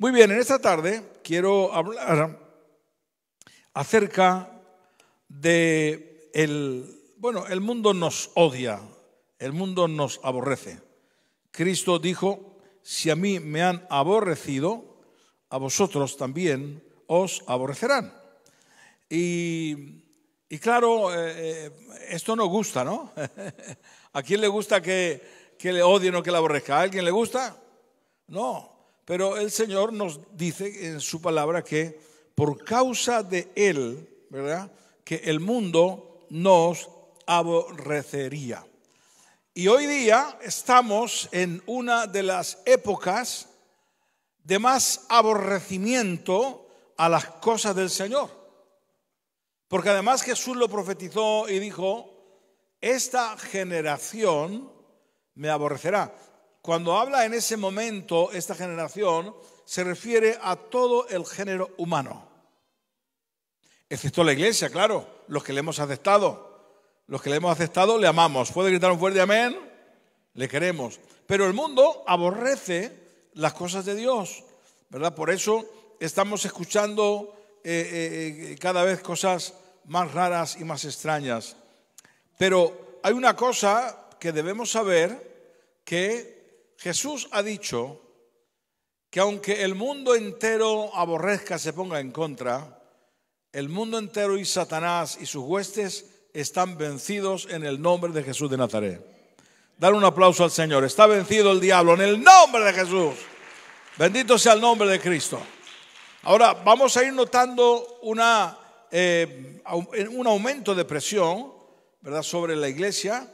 Muy bien, en esta tarde quiero hablar acerca de el bueno, el mundo nos odia, el mundo nos aborrece. Cristo dijo, si a mí me han aborrecido, a vosotros también os aborrecerán. Y, claro, eh, eh, esto no gusta, ¿no? ¿A quién le gusta que, le odien o que le aborrezca? ¿A alguien le gusta? No. Pero el Señor nos dice en su palabra que por causa de Él, ¿verdad? Que el mundo nos aborrecería. Y hoy día estamos en una de las épocas de más aborrecimiento a las cosas del Señor. Porque además Jesús lo profetizó y dijo, esta generación me aborrecerá. Cuando habla en ese momento esta generación, se refiere a todo el género humano. Excepto la iglesia, claro, los que le hemos aceptado. Los que le hemos aceptado le amamos. ¿Puede gritar un fuerte amén? Le queremos. Pero el mundo aborrece las cosas de Dios, ¿verdad? Por eso estamos escuchando eh, eh, eh, cada vez cosas más raras y más extrañas. Pero hay una cosa que debemos saber que Jesús ha dicho que aunque el mundo entero aborrezca, se ponga en contra, el mundo entero y Satanás y sus huestes están vencidos en el nombre de Jesús de Nazaret. Dar un aplauso al Señor. Está vencido el diablo en el nombre de Jesús. Bendito sea el nombre de Cristo. Ahora vamos a ir notando una, eh, un aumento de presión ¿verdad? sobre la iglesia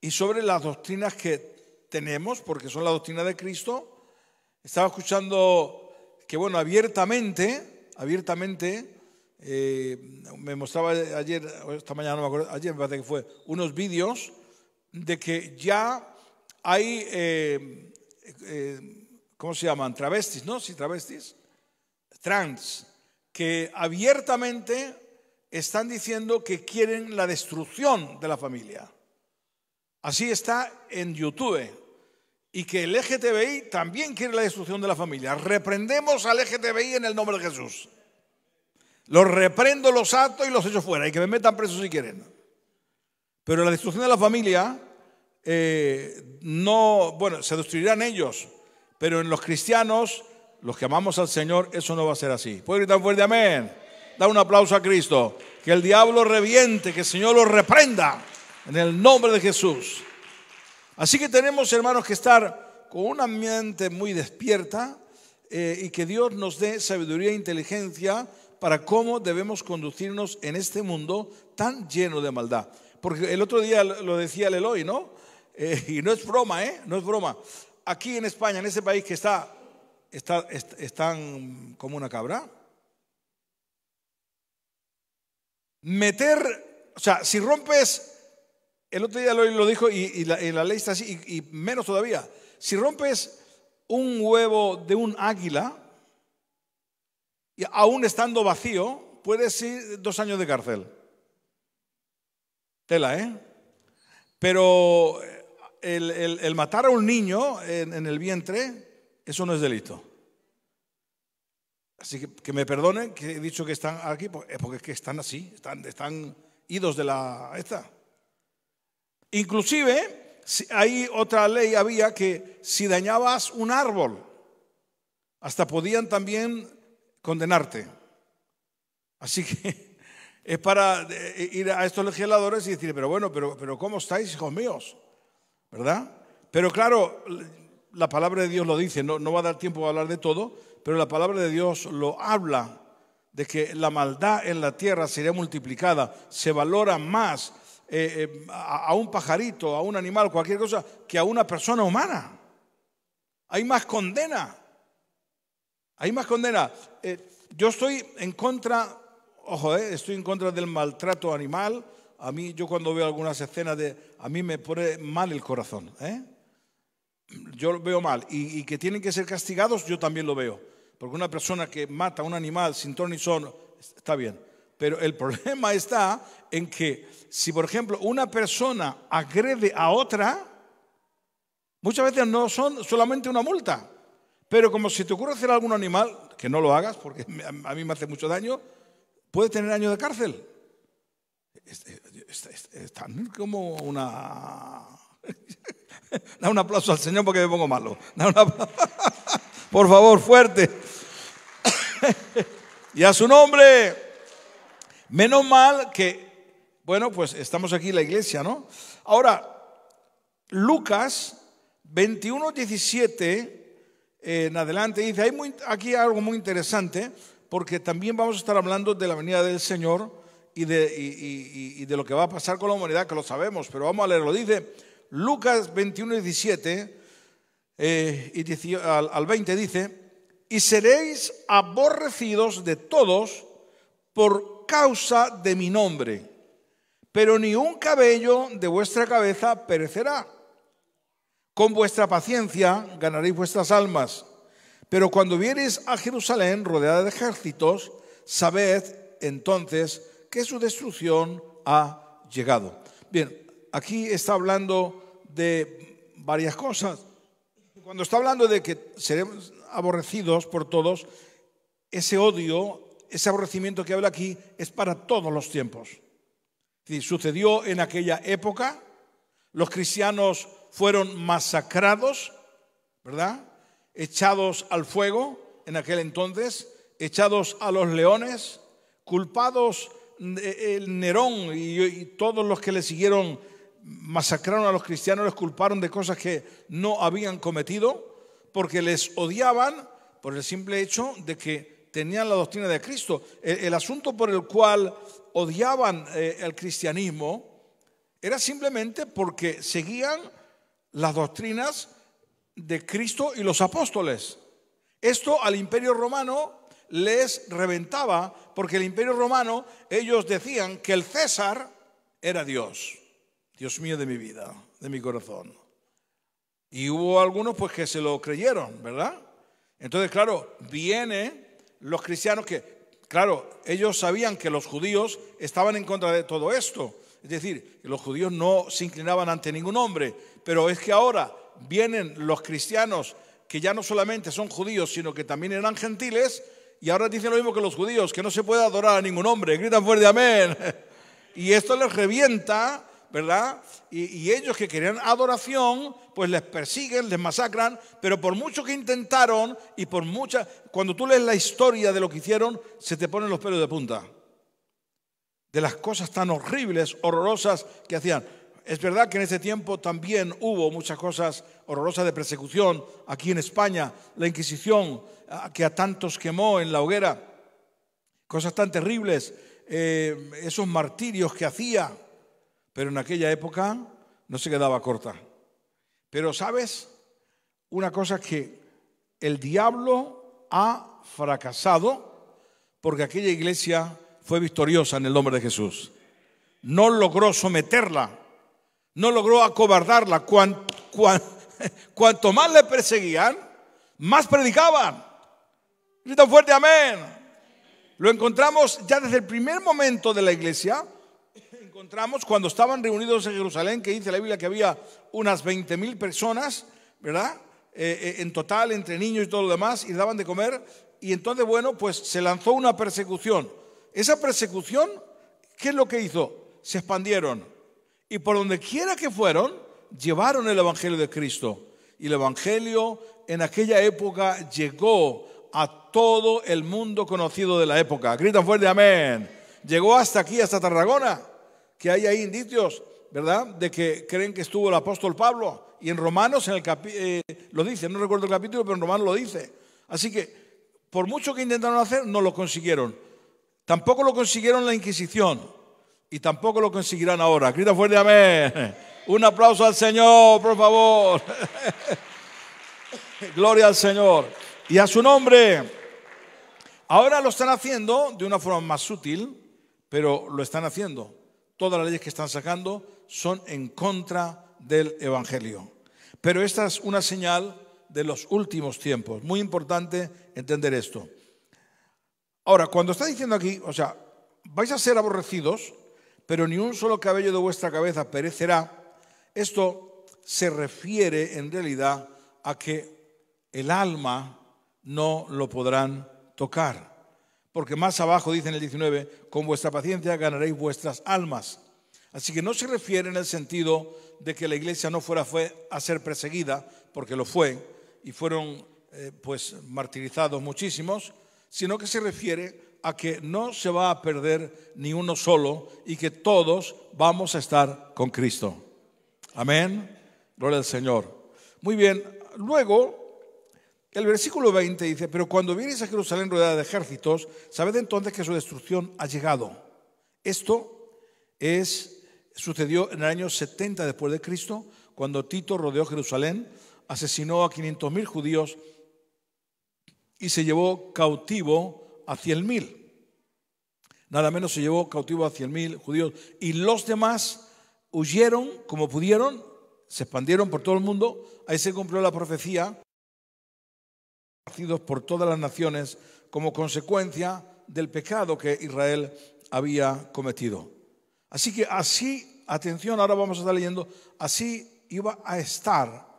y sobre las doctrinas que tenemos, porque son la doctrina de Cristo. Estaba escuchando que, bueno, abiertamente, abiertamente, eh, me mostraba ayer, esta mañana no me acuerdo, ayer me parece que fue, unos vídeos de que ya hay, eh, eh, ¿cómo se llaman? Travestis, ¿no? Sí, travestis, trans, que abiertamente están diciendo que quieren la destrucción de la familia. Así está en YouTube y que el LGTBI también quiere la destrucción de la familia. Reprendemos al LGTBI en el nombre de Jesús. Los reprendo, los ato y los echo fuera. Y que me metan presos si quieren. Pero la destrucción de la familia, eh, no, bueno, se destruirán ellos. Pero en los cristianos, los que amamos al Señor, eso no va a ser así. ¿Puede gritar fuerte amén? Da un aplauso a Cristo. Que el diablo reviente, que el Señor lo reprenda. En el nombre de Jesús. Así que tenemos, hermanos, que estar con una mente muy despierta eh, y que Dios nos dé sabiduría e inteligencia para cómo debemos conducirnos en este mundo tan lleno de maldad. Porque el otro día lo decía el Eloy, ¿no? Eh, y no es broma, ¿eh? No es broma. Aquí en España, en ese país que está, está, están como una cabra, meter, o sea, si rompes el otro día lo, dijo y, la, ley está así, y, menos todavía. Si rompes un huevo de un águila, y aún estando vacío, puedes ir dos años de cárcel. Tela, ¿eh? Pero eh, el, matar a un niño en, el vientre, eso no es delito. Así que que me perdonen que he dicho que están aquí, pues, porque es que están así, están, están idos de la... Esta. Inclusive, hay otra ley había que si dañabas un árbol, hasta podían también condenarte. Así que es para eh, eh, ir a estos legisladores y decir, pero bueno, pero, pero ¿cómo estáis, hijos míos? ¿Verdad? Pero claro, la palabra de Dios lo dice, no, no va a dar tiempo a hablar de todo, pero la palabra de Dios lo habla de que la maldad en la tierra sería multiplicada, se valora más eh, eh, a, un pajarito, a un animal, cualquier cosa, que a una persona humana. Hay más condena. Hay más condena. Eh, yo estoy en contra, ojo, estoy en contra del maltrato animal. A mí, yo cuando veo algunas escenas de, a mí me pone mal el corazón. Yo lo veo mal. Y, que tienen que ser castigados, yo también lo veo. Porque una persona que mata a un animal sin torno ni son, está bien pero el problema está en que si, por ejemplo, una persona agrede a otra, muchas veces no son solamente una multa. Pero como si te ocurre hacer algún animal, que no lo hagas porque a mí me hace mucho daño, puede tener años de cárcel. Están como una... Da un aplauso al Señor porque me pongo malo. Da Por favor, fuerte. y a su nombre. Menos mal que, bueno, pues estamos aquí en la iglesia, ¿no? Ahora, Lucas 21, 17 en adelante dice, hay aquí algo muy interesante, porque también vamos a estar hablando de la venida del Señor y de, de lo que va a pasar con la humanidad, que lo sabemos, pero vamos a leerlo. Dice Lucas 21, 17 eh, y al, al 20 dice, y seréis aborrecidos de todos por causa de mi nombre. Pero ni un cabello de vuestra cabeza perecerá. Con vuestra paciencia ganaréis vuestras almas. Pero cuando viereis a Jerusalén rodeada de ejércitos, sabed entonces que su destrucción ha llegado. Bien, aquí está hablando de varias cosas. Cuando está hablando de que seremos aborrecidos por todos, ese odio ese aborrecimiento que habla aquí es para todos los tiempos. Si sucedió en aquella época, los cristianos fueron masacrados, ¿verdad? Echados al fuego en aquel entonces, echados a los leones, culpados eh, el Nerón y, todos los que le siguieron masacraron a los cristianos, les culparon de cosas que no habían cometido, porque les odiaban por el simple hecho de que tenían la doctrina de Cristo. El, asunto por el cual odiaban el eh, cristianismo era simplemente porque seguían las doctrinas de Cristo y los apóstoles. Esto al imperio romano les reventaba porque el imperio romano ellos decían que el César era Dios. Dios mío de mi vida, de mi corazón. Y hubo algunos pues que se lo creyeron, ¿verdad? Entonces, claro, viene los cristianos que, claro, ellos sabían que los judíos estaban en contra de todo esto. Es decir, los judíos no se inclinaban ante ningún hombre, pero es que ahora vienen los cristianos que ya no solamente son judíos, sino que también eran gentiles, y ahora dicen lo mismo que los judíos, que no se puede adorar a ningún hombre, gritan fuerte amén. Y esto les revienta ¿verdad? Y, ellos que querían adoración, pues les persiguen, les masacran, pero por mucho que intentaron y por mucha, cuando tú lees la historia de lo que hicieron, se te ponen los pelos de punta. De las cosas tan horribles, horrorosas que hacían. Es verdad que en ese tiempo también hubo muchas cosas horrorosas de persecución. Aquí en España, la Inquisición que a tantos quemó en la hoguera, cosas tan terribles, eh, esos martirios que hacía pero en aquella época no se quedaba corta. Pero sabes, una cosa que el diablo ha fracasado porque aquella iglesia fue victoriosa en el nombre de Jesús. No logró someterla, no logró acobardarla. cuanto más le perseguían, más predicaban. Grita fuerte, amén. Lo encontramos ya desde el primer momento de la iglesia encontramos cuando estaban reunidos en Jerusalén, que dice la Biblia que había unas 20.000 mil personas, ¿verdad? Eh, eh, en total, entre niños y todo lo demás, y daban de comer. Y entonces, bueno, pues se lanzó una persecución. Esa persecución, ¿qué es lo que hizo? Se expandieron. Y por donde quiera que fueron, llevaron el Evangelio de Cristo. Y el Evangelio en aquella época llegó a todo el mundo conocido de la época. Gritan fuerte, amén. Llegó hasta aquí, hasta Tarragona que hay ahí indicios, ¿verdad?, de que creen que estuvo el apóstol Pablo. Y en Romanos en el eh, lo dice, no recuerdo el capítulo, pero en Romanos lo dice. Así que, por mucho que intentaron hacer, no lo consiguieron. Tampoco lo consiguieron la Inquisición y tampoco lo conseguirán ahora. Grita fuerte, amén. Un aplauso al Señor, por favor. Gloria al Señor. Y a su nombre. Ahora lo están haciendo de una forma más sutil, pero lo están haciendo todas las leyes que están sacando son en contra del Evangelio. Pero esta es una señal de los últimos tiempos. Muy importante entender esto. Ahora, cuando está diciendo aquí, o sea, vais a ser aborrecidos, pero ni un solo cabello de vuestra cabeza perecerá, esto se refiere en realidad a que el alma no lo podrán tocar porque más abajo dice en el 19, con vuestra paciencia ganaréis vuestras almas. Así que no se refiere en el sentido de que la iglesia no fuera fue a ser perseguida, porque lo fue, y fueron eh, pues martirizados muchísimos, sino que se refiere a que no se va a perder ni uno solo y que todos vamos a estar con Cristo. Amén. Gloria al Señor. Muy bien, luego el versículo 20 dice, pero cuando vienes a Jerusalén rodeada de ejércitos, sabed entonces que su destrucción ha llegado. Esto es, sucedió en el año 70 después de Cristo, cuando Tito rodeó Jerusalén, asesinó a 500.000 judíos y se llevó cautivo a 100.000. Nada menos se llevó cautivo a 100.000 judíos. Y los demás huyeron como pudieron, se expandieron por todo el mundo. Ahí se cumplió la profecía por todas las naciones como consecuencia del pecado que Israel había cometido. Así que así, atención, ahora vamos a estar leyendo, así iba a estar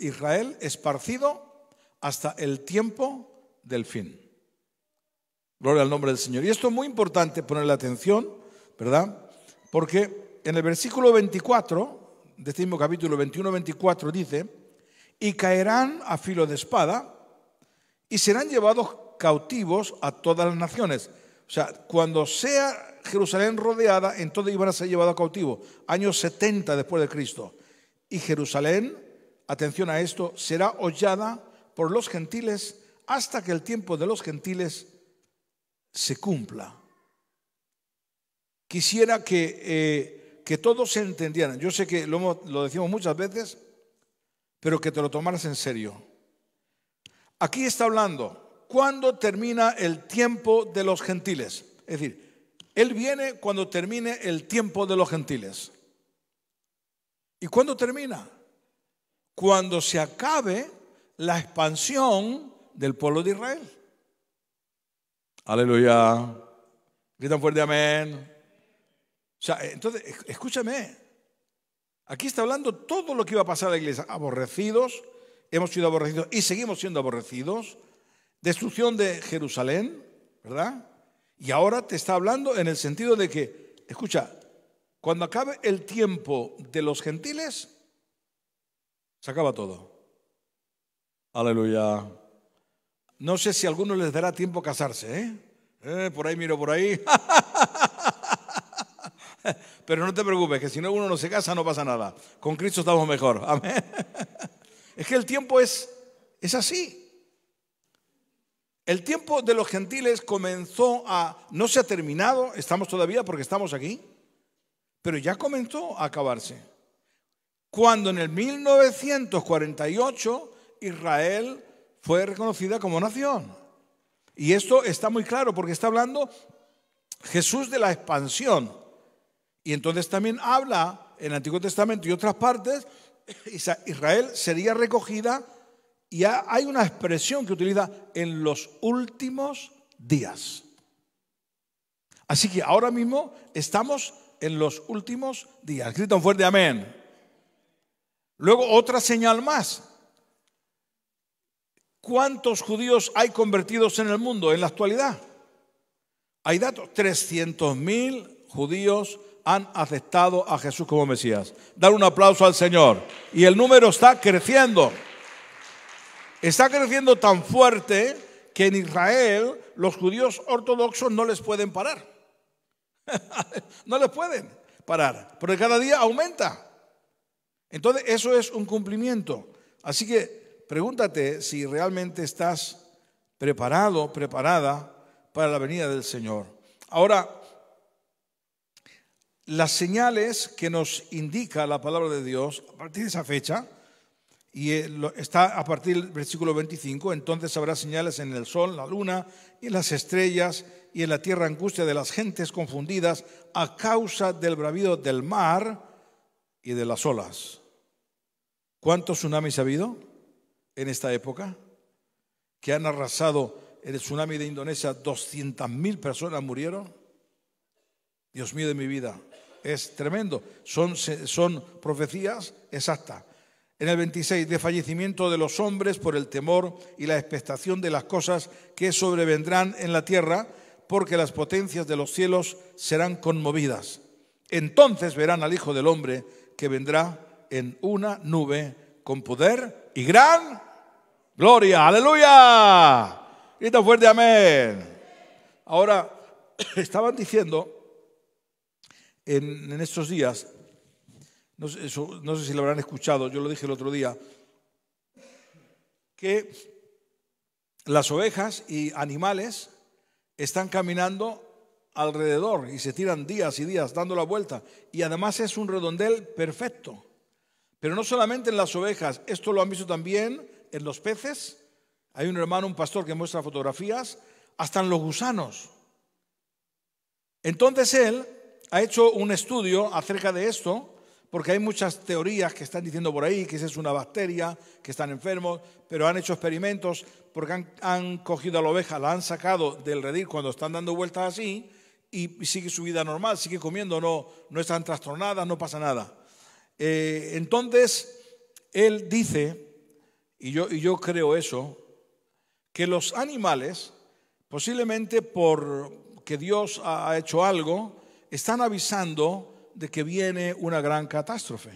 Israel esparcido hasta el tiempo del fin. Gloria al nombre del Señor. Y esto es muy importante ponerle atención, ¿verdad? Porque en el versículo 24, de este capítulo 21-24, dice, y caerán a filo de espada y serán llevados cautivos a todas las naciones. O sea, cuando sea Jerusalén rodeada, entonces iban a ser llevados cautivos, años 70 después de Cristo. Y Jerusalén, atención a esto, será hollada por los gentiles hasta que el tiempo de los gentiles se cumpla. Quisiera que, eh, que todos se entendieran. Yo sé que lo decimos muchas veces, pero que te lo tomaras en serio. Aquí está hablando, ¿cuándo termina el tiempo de los gentiles? Es decir, Él viene cuando termine el tiempo de los gentiles. ¿Y cuándo termina? Cuando se acabe la expansión del pueblo de Israel. Aleluya. Gritan fuerte, amén. O sea, entonces, escúchame. Aquí está hablando todo lo que iba a pasar a la iglesia. Aborrecidos, hemos sido aborrecidos y seguimos siendo aborrecidos, destrucción de Jerusalén, ¿verdad? Y ahora te está hablando en el sentido de que, escucha, cuando acabe el tiempo de los gentiles, se acaba todo. Aleluya. No sé si a les dará tiempo a casarse, ¿eh? eh por ahí miro, por ahí. Pero no te preocupes, que si no uno no se casa no pasa nada. Con Cristo estamos mejor. Amén. Es que el tiempo es, así. El tiempo de los gentiles comenzó a, no se ha terminado, estamos todavía porque estamos aquí, pero ya comenzó a acabarse. Cuando en el 1948 Israel fue reconocida como nación. Y esto está muy claro porque está hablando Jesús de la expansión. Y entonces también habla en el Antiguo Testamento y otras partes Israel sería recogida y hay una expresión que utiliza en los últimos días. Así que ahora mismo estamos en los últimos días. Grita fuerte amén. Luego otra señal más. ¿Cuántos judíos hay convertidos en el mundo en la actualidad? Hay datos, 300.000 judíos judíos han aceptado a Jesús como Mesías. Dar un aplauso al Señor. Y el número está creciendo. Está creciendo tan fuerte que en Israel los judíos ortodoxos no les pueden parar. no les pueden parar, porque cada día aumenta. Entonces, eso es un cumplimiento. Así que pregúntate si realmente estás preparado, preparada para la venida del Señor. Ahora, las señales que nos indica la palabra de Dios a partir de esa fecha, y eh, está a partir del versículo 25, entonces habrá señales en el sol, la luna y las estrellas y en la tierra angustia de las gentes confundidas a causa del bravío del mar y de las olas. ¿Cuántos tsunamis ha habido en esta época? Que han arrasado el tsunami de Indonesia, 200.000 personas murieron. Dios mío de mi vida, es tremendo. Son, son profecías exactas. En el 26, de fallecimiento de los hombres por el temor y la expectación de las cosas que sobrevendrán en la tierra, porque las potencias de los cielos serán conmovidas. Entonces verán al Hijo del Hombre que vendrá en una nube con poder y gran gloria. Aleluya. Grita fuerte, amén. Ahora, estaban diciendo en, estos días, no sé, no sé si lo habrán escuchado, yo lo dije el otro día, que las ovejas y animales están caminando alrededor y se tiran días y días dando la vuelta. Y además es un redondel perfecto. Pero no solamente en las ovejas, esto lo han visto también en los peces. Hay un hermano, un pastor que muestra fotografías, hasta en los gusanos. Entonces él ha hecho un estudio acerca de esto, porque hay muchas teorías que están diciendo por ahí que esa es una bacteria, que están enfermos, pero han hecho experimentos porque han, cogido a la oveja, la han sacado del redil cuando están dando vueltas así y sigue su vida normal, sigue comiendo, no, no están trastornadas, no pasa nada. Eh, entonces, él dice, y yo, y yo creo eso, que los animales, posiblemente por que Dios ha hecho algo, están avisando de que viene una gran catástrofe.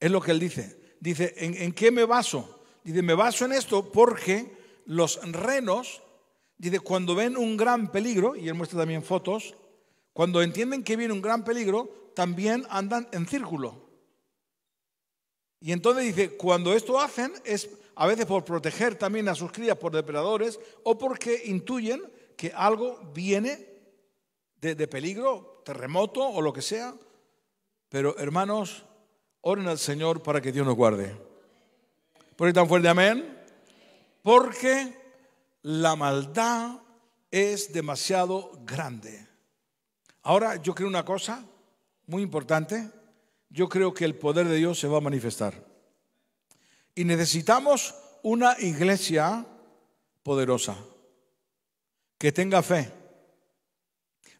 Es lo que él dice. Dice, ¿en, qué me baso? Dice, me baso en esto porque los renos, dice, cuando ven un gran peligro, y él muestra también fotos, cuando entienden que viene un gran peligro, también andan en círculo. Y entonces dice, cuando esto hacen es a veces por proteger también a sus crías por depredadores o porque intuyen que algo viene de, peligro, terremoto o lo que sea. Pero hermanos, oren al Señor para que Dios nos guarde. ¿Por ahí tan fuerte amén? Porque la maldad es demasiado grande. Ahora yo creo una cosa muy importante. Yo creo que el poder de Dios se va a manifestar. Y necesitamos una iglesia poderosa, que tenga fe,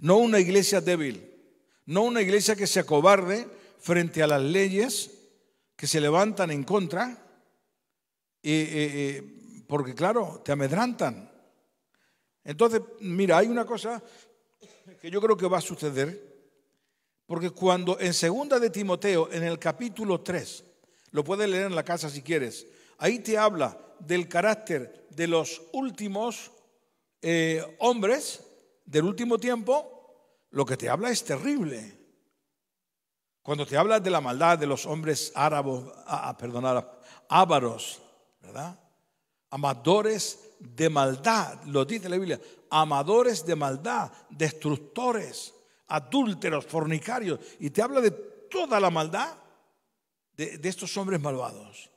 no una iglesia débil, no una iglesia que se acobarde frente a las leyes que se levantan en contra, porque claro, te amedrantan. Entonces, mira, hay una cosa que yo creo que va a suceder, porque cuando en segunda de Timoteo, en el capítulo 3, lo puedes leer en la casa si quieres, ahí te habla del carácter de los últimos eh, hombres del último tiempo, lo que te habla es terrible. Cuando te habla de la maldad de los hombres árabes, a ah, ah, perdonar, ávaros, ¿verdad? Amadores de maldad, lo dice la Biblia, amadores de maldad, destructores, adúlteros, fornicarios, y te habla de toda la maldad de, de estos hombres malvados.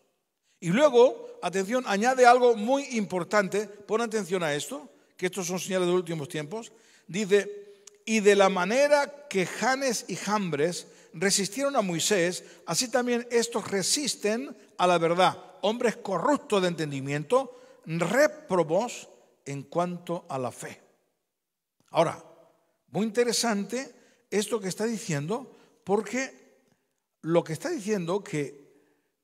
Y luego, atención, añade algo muy importante, pon atención a esto, que estos son señales de últimos tiempos, dice, y de la manera que Janes y Jambres resistieron a Moisés, así también estos resisten a la verdad, hombres corruptos de entendimiento, réprobos en cuanto a la fe. Ahora, muy interesante esto que está diciendo, porque lo que está diciendo que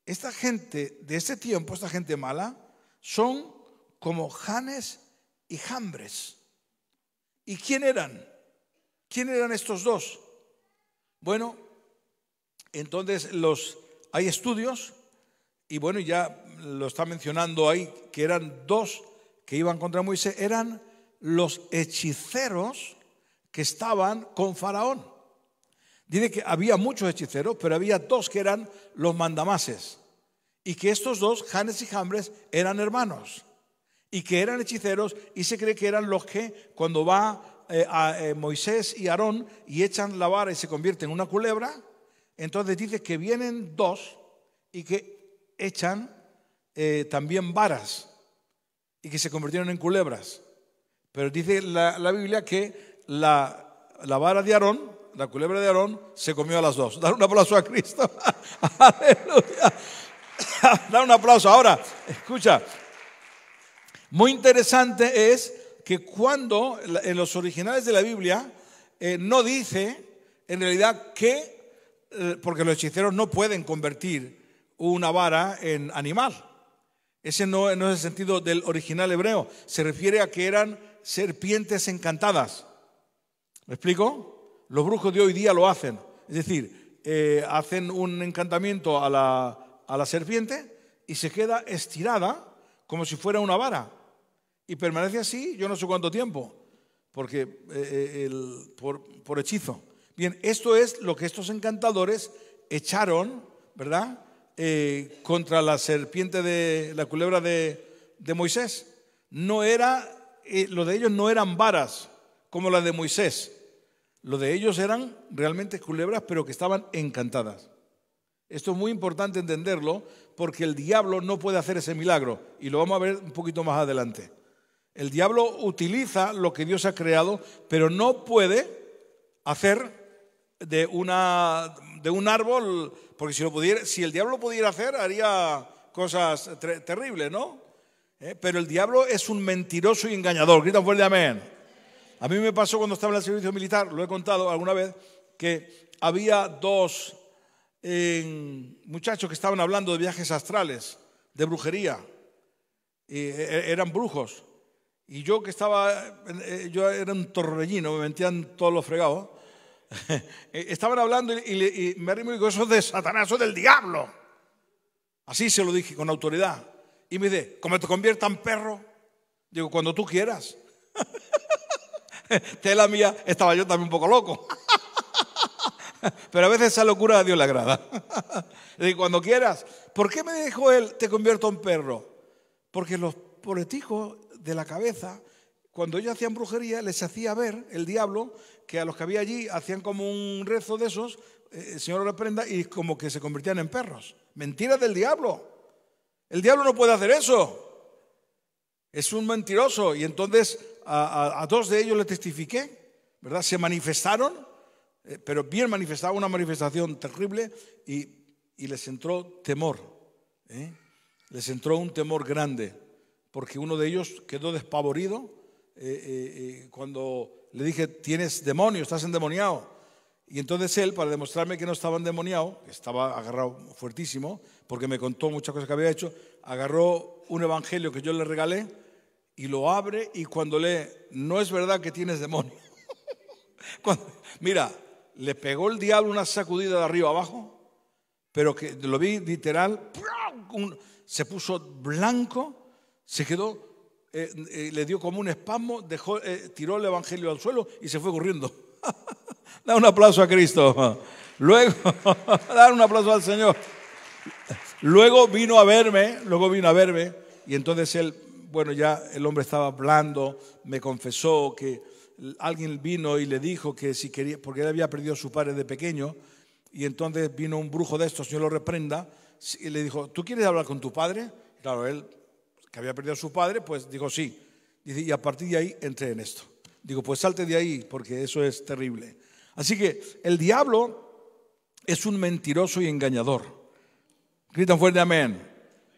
esta gente de este tiempo, esta gente mala, son como Janes y Jambres. ¿Y quién eran? ¿Quién eran estos dos? Bueno, entonces los hay estudios y bueno, ya lo está mencionando ahí que eran dos que iban contra Moisés, eran los hechiceros que estaban con Faraón. Dice que había muchos hechiceros, pero había dos que eran los mandamases y que estos dos, Janes y Jambres, eran hermanos y que eran hechiceros y se cree que eran los que cuando va eh, a, eh, Moisés y Aarón y echan la vara y se convierte en una culebra, entonces dice que vienen dos y que echan eh, también varas y que se convirtieron en culebras. Pero dice la, la Biblia que la, la vara de Aarón la culebra de Aarón se comió a las dos. Dar un aplauso a Cristo. Aleluya. Dar un aplauso. Ahora, escucha, muy interesante es que cuando en los originales de la Biblia eh, no dice en realidad que, eh, porque los hechiceros no pueden convertir una vara en animal. Ese no, es el sentido del original hebreo. Se refiere a que eran serpientes encantadas. ¿Me explico? Los brujos de hoy día lo hacen. Es decir, eh, hacen un encantamiento a la serpiente y se queda estirada como si fuera una vara. Y permanece así yo no sé cuánto tiempo, porque eh, eh, por, hechizo. Bien, esto es lo que estos encantadores echaron, ¿verdad? Eh, contra la serpiente de la culebra de, Moisés. No era, lo de ellos no eran varas como la de Moisés. Lo de ellos eran realmente culebras, pero que estaban encantadas. Esto es muy importante entenderlo porque el diablo no puede hacer ese milagro y lo vamos a ver un poquito más adelante. El diablo utiliza lo que Dios ha creado, pero no puede hacer de, una, de un árbol, porque si, pudiera, si el diablo pudiera hacer, haría cosas terribles, ¿no? Eh, pero el diablo es un mentiroso y engañador. Gritan fuerte, amén. A mí me pasó cuando estaba en el servicio militar, lo he contado alguna vez, que había dos eh, muchachos que estaban hablando de viajes astrales, de brujería. Y eh, eran brujos. Y yo que estaba, eh, eh, yo era un torrellino, me metían todos los fregados. Eh, estaban hablando y, y, y me dijo, eso es de Satanás, eso es del diablo. Así se lo dije, con autoridad. Y me dice, como te convierta en perro, digo, cuando tú quieras. Tela mía, estaba yo también un poco loco. Pero a veces esa locura a Dios le agrada. Digo, cuando quieras, ¿por qué me dijo él, te convierto en perro? Porque los politicos de la cabeza, cuando ellos hacían brujería, les hacía ver el diablo que a los que había allí hacían como un rezo de esos, eh, el Señor reprenda, y como que se convertían en perros. Mentira del diablo. El diablo no puede hacer eso. Es un mentiroso. Y entonces a, dos de ellos le testifiqué, ¿verdad? Se manifestaron, eh, pero bien manifestaba una manifestación terrible y, les entró temor. ¿eh? Les entró un temor grande porque uno de ellos quedó despavorido eh, eh, eh, cuando le dije, tienes demonio, estás endemoniado. Y entonces él, para demostrarme que no estaba endemoniado, estaba agarrado fuertísimo, porque me contó muchas cosas que había hecho, agarró un evangelio que yo le regalé y lo abre y cuando lee, no es verdad que tienes demonio. mira, le pegó el diablo una sacudida de arriba abajo, pero que lo vi literal, se puso blanco se quedó, eh, eh, le dio como un espasmo, dejó, eh, tiró el evangelio al suelo y se fue corriendo. da un aplauso a Cristo. Luego, dar un aplauso al Señor. Luego vino a verme, luego vino a verme y entonces él, bueno, ya el hombre estaba hablando, me confesó que alguien vino y le dijo que si quería, porque él había perdido a su padre de pequeño, y entonces vino un brujo de estos, Señor lo reprenda, y le dijo, ¿tú quieres hablar con tu padre? Claro, él que había perdido a su padre, pues dijo sí. Dice, y a partir de ahí entré en esto. Digo, pues salte de ahí, porque eso es terrible. Así que el diablo es un mentiroso y engañador. Gritan fuerte, amén.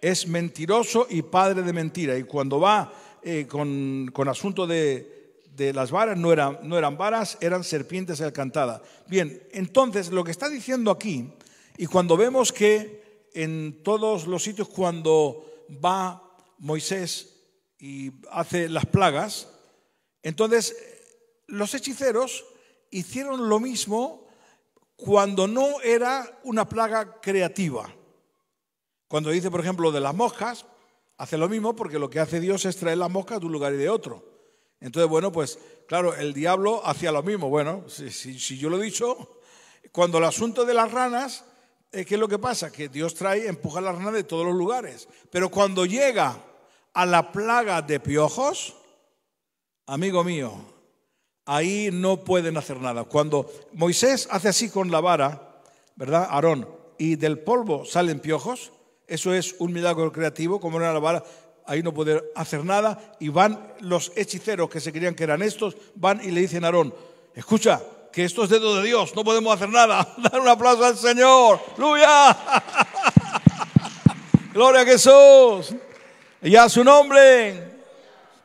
Es mentiroso y padre de mentira. Y cuando va eh, con, con, asunto de, de, las varas, no eran, no eran varas, eran serpientes alcantadas. Bien, entonces lo que está diciendo aquí, y cuando vemos que en todos los sitios cuando va Moisés y hace las plagas, entonces los hechiceros hicieron lo mismo cuando no era una plaga creativa. Cuando dice, por ejemplo, de las moscas, hace lo mismo porque lo que hace Dios es traer las moscas de un lugar y de otro. Entonces, bueno, pues claro, el diablo hacía lo mismo. Bueno, si, yo lo he dicho, cuando el asunto de las ranas, eh, ¿qué es lo que pasa? Que Dios trae, empuja a las ranas de todos los lugares. Pero cuando llega a la plaga de piojos, amigo mío, ahí no pueden hacer nada. Cuando Moisés hace así con la vara, ¿verdad? Aarón, y del polvo salen piojos, eso es un milagro creativo, como era la vara, ahí no pueden hacer nada, y van los hechiceros que se creían que eran estos, van y le dicen a Aarón, escucha, que esto es dedo de Dios, no podemos hacer nada, dar un aplauso al Señor, ¡Luya! Gloria a Jesús. Y a su nombre.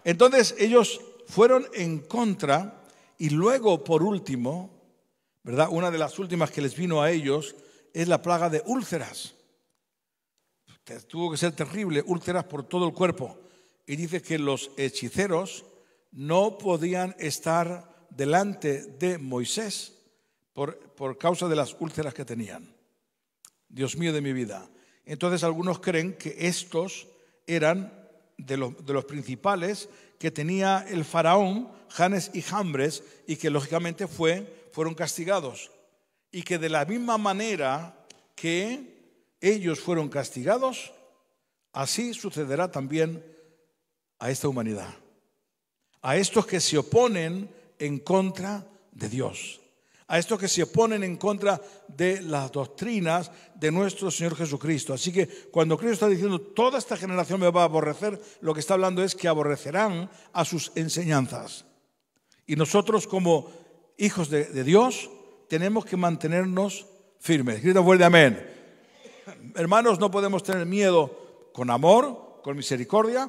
Entonces ellos fueron en contra y luego, por último, ¿verdad? Una de las últimas que les vino a ellos es la plaga de úlceras. Tuvo que ser terrible, úlceras por todo el cuerpo. Y dice que los hechiceros no podían estar delante de Moisés por, por causa de las úlceras que tenían. Dios mío de mi vida. Entonces algunos creen que estos eran de los, de los, principales que tenía el faraón, Janes y Jambres, y que lógicamente fue, fueron castigados. Y que de la misma manera que ellos fueron castigados, así sucederá también a esta humanidad, a estos que se oponen en contra de Dios a estos que se oponen en contra de las doctrinas de nuestro Señor Jesucristo. Así que cuando Cristo está diciendo, toda esta generación me va a aborrecer, lo que está hablando es que aborrecerán a sus enseñanzas. Y nosotros como hijos de, Dios tenemos que mantenernos firmes. Cristo vuelve amén. Hermanos, no podemos tener miedo con amor, con misericordia,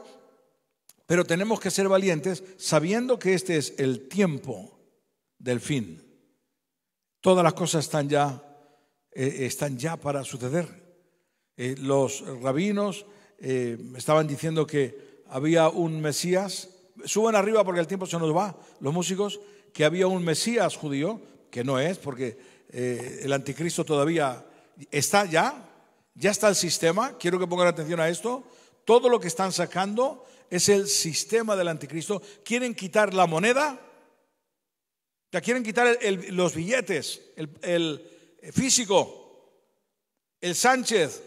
pero tenemos que ser valientes sabiendo que este es el tiempo del fin. Todas las cosas están ya, eh, están ya para suceder. Eh, los rabinos eh, estaban diciendo que había un Mesías. Suban arriba porque el tiempo se nos va, los músicos, que había un Mesías judío, que no es, porque el anticristo todavía está ya, ya está el sistema. Quiero que pongan atención a esto. Todo lo que están sacando es el sistema del anticristo. Quieren quitar la moneda te quieren quitar los billetes, el, físico. El Sánchez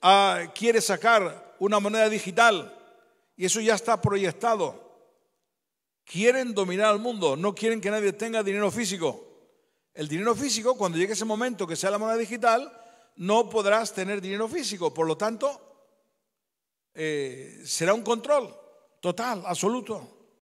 ah, quiere sacar una moneda digital y eso ya está proyectado. Quieren dominar al mundo, no quieren que nadie tenga dinero físico. El dinero físico, cuando llegue ese momento que sea la moneda digital, no podrás tener dinero físico. Por lo tanto, eh, será un control total, absoluto.